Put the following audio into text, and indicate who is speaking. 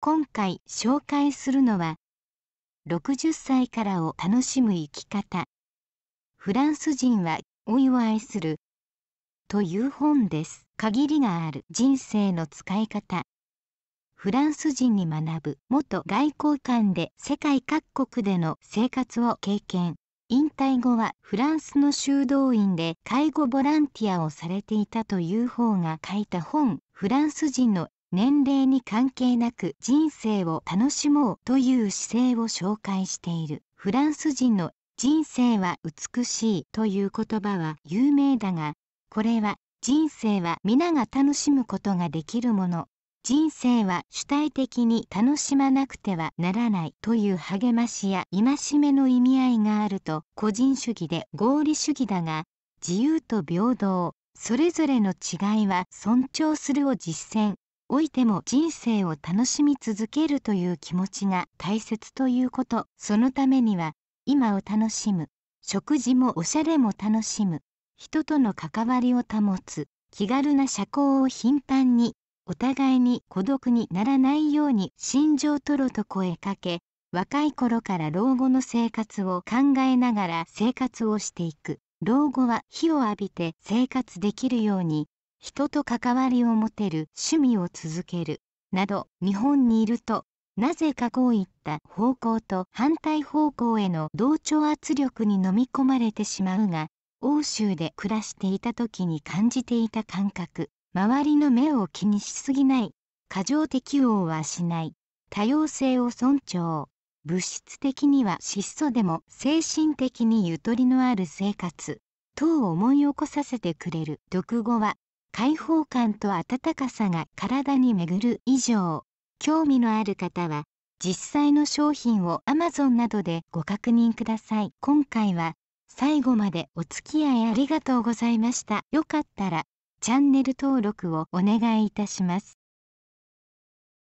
Speaker 1: 今回紹介するのは60歳からを楽しむ生き方フランス人は老いを愛するという本です限りがある人生の使い方フランス人に学ぶ元外交官で世界各国での生活を経験引退後はフランスの修道院で介護ボランティアをされていたという方が書いた本フランス人の年齢に関係なく人生を楽しもうという姿勢を紹介しているフランス人の人生は美しいという言葉は有名だがこれは人生は皆が楽しむことができるもの人生は主体的に楽しまなくてはならないという励ましや戒めの意味合いがあると個人主義で合理主義だが自由と平等それぞれの違いは尊重するを実践老いても人生を楽しみ続けるという気持ちが大切ということそのためには今を楽しむ食事もおしゃれも楽しむ人との関わりを保つ気軽な社交を頻繁にお互いに孤独にならないように心情とろと声かけ若い頃から老後の生活を考えながら生活をしていく老後は火を浴びて生活できるように人と関わりを持てる趣味を続けるなど日本にいるとなぜかこういった方向と反対方向への同調圧力に飲み込まれてしまうが欧州で暮らしていた時に感じていた感覚周りの目を気にしすぎない過剰適応はしない多様性を尊重物質的には質素でも精神的にゆとりのある生活等を思い起こさせてくれる読語は開放感と温かさが体に巡る以上興味のある方は実際の商品を Amazon などでご確認ください今回は最後までお付き合いありがとうございましたよかったらチャンネル登録をお願いいたします